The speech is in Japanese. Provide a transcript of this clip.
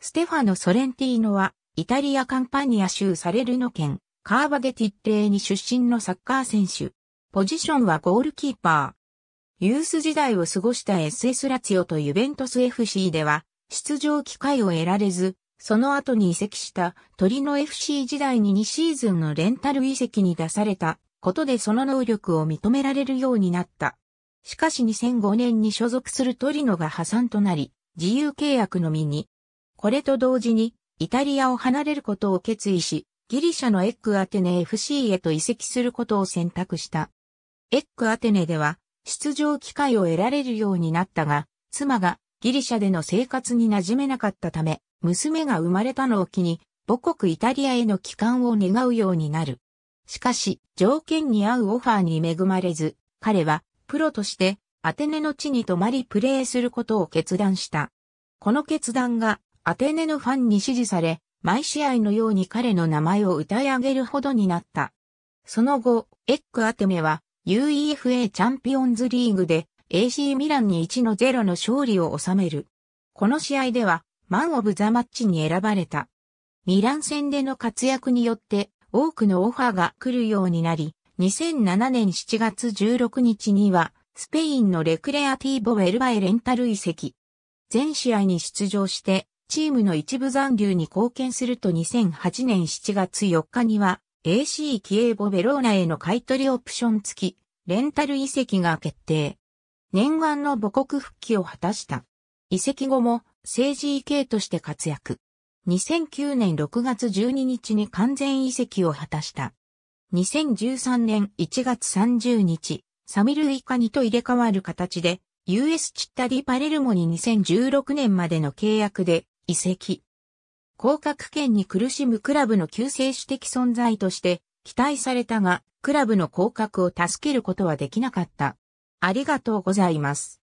ステファノ・ソレンティーノは、イタリア・カンパニア州サレルノ県、カーバゲティッレーに出身のサッカー選手。ポジションはゴールキーパー。ユース時代を過ごした SS ラツィオとユベントス FC では、出場機会を得られず、その後に移籍したトリノ FC 時代に2シーズンのレンタル移籍に出されたことでその能力を認められるようになった。しかし2005年に所属するトリノが破産となり、自由契約のみにこれと同時に、イタリアを離れることを決意し、ギリシャのエッグアテネ FC へと移籍することを選択した。エッグアテネでは、出場機会を得られるようになったが、妻がギリシャでの生活に馴染めなかったため、娘が生まれたのを機に、母国イタリアへの帰還を願うようになる。しかし、条件に合うオファーに恵まれず、彼は、プロとして、アテネの地に泊まりプレーすることを決断した。この決断が、アテネのファンに支持され、毎試合のように彼の名前を歌い上げるほどになった。その後、エックアテネは UEFA チャンピオンズリーグで AC ミランに1の0の勝利を収める。この試合ではマンオブザマッチに選ばれた。ミラン戦での活躍によって多くのオファーが来るようになり、2007年7月16日にはスペインのレクレアティーボ・ウェルバへレンタル移籍。全試合に出場してチームの一部残留に貢献すると2008年7月4日には AC キエーボベローナへの買取オプション付き、レンタル遺跡が決定。念願の母国復帰を果たした。遺跡後も政治 e として活躍。2009年6月12日に完全遺跡を果たした。2013年1月30日、サミルイカニと入れ替わる形で、US チッタリパレルモに2016年までの契約で移籍。降格圏に苦しむクラブの救世主的存在として期待されたが、クラブの降格を助けることはできなかった。ありがとうございます。